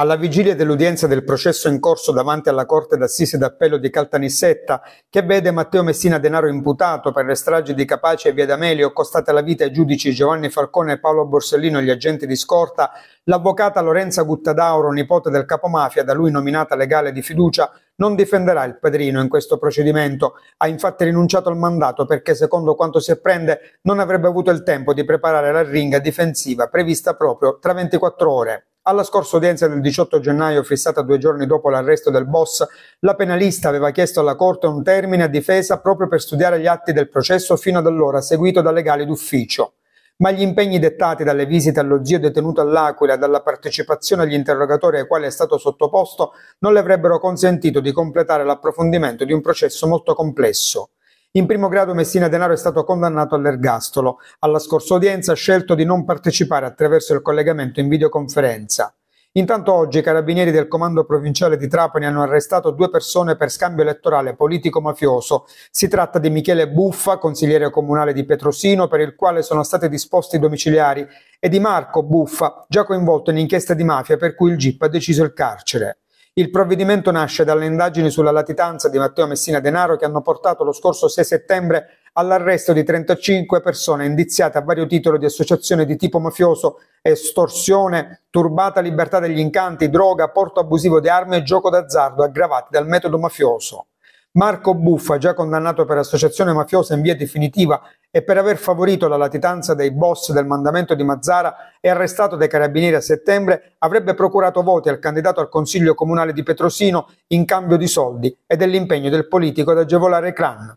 Alla vigilia dell'udienza del processo in corso davanti alla Corte d'Assise d'Appello di Caltanissetta, che vede Matteo Messina Denaro imputato per le stragi di Capace e Via D'Amelio, costate la vita ai giudici Giovanni Falcone e Paolo Borsellino e gli agenti di scorta, l'avvocata Lorenza Guttadauro, nipote del capomafia, da lui nominata legale di fiducia, non difenderà il padrino in questo procedimento. Ha infatti rinunciato al mandato perché, secondo quanto si apprende, non avrebbe avuto il tempo di preparare la ringa difensiva prevista proprio tra 24 ore. Alla scorsa udienza del 18 gennaio, fissata due giorni dopo l'arresto del boss, la penalista aveva chiesto alla Corte un termine a difesa proprio per studiare gli atti del processo fino ad allora seguito da legali d'ufficio ma gli impegni dettati dalle visite allo zio detenuto all'Aquila e dalla partecipazione agli interrogatori ai quali è stato sottoposto non le avrebbero consentito di completare l'approfondimento di un processo molto complesso. In primo grado Messina Denaro è stato condannato all'ergastolo. Alla scorsa udienza ha scelto di non partecipare attraverso il collegamento in videoconferenza. Intanto oggi i carabinieri del comando provinciale di Trapani hanno arrestato due persone per scambio elettorale politico-mafioso. Si tratta di Michele Buffa, consigliere comunale di Petrosino, per il quale sono stati disposti i domiciliari, e di Marco Buffa, già coinvolto in inchiesta di mafia per cui il GIP ha deciso il carcere. Il provvedimento nasce dalle indagini sulla latitanza di Matteo Messina Denaro che hanno portato lo scorso 6 settembre all'arresto di 35 persone indiziate a vario titolo di associazione di tipo mafioso, estorsione, turbata libertà degli incanti, droga, porto abusivo di armi e gioco d'azzardo aggravati dal metodo mafioso. Marco Buffa, già condannato per associazione mafiosa in via definitiva e per aver favorito la latitanza dei boss del mandamento di Mazzara e arrestato dai carabinieri a settembre, avrebbe procurato voti al candidato al Consiglio Comunale di Petrosino in cambio di soldi e dell'impegno del politico ad agevolare i clan.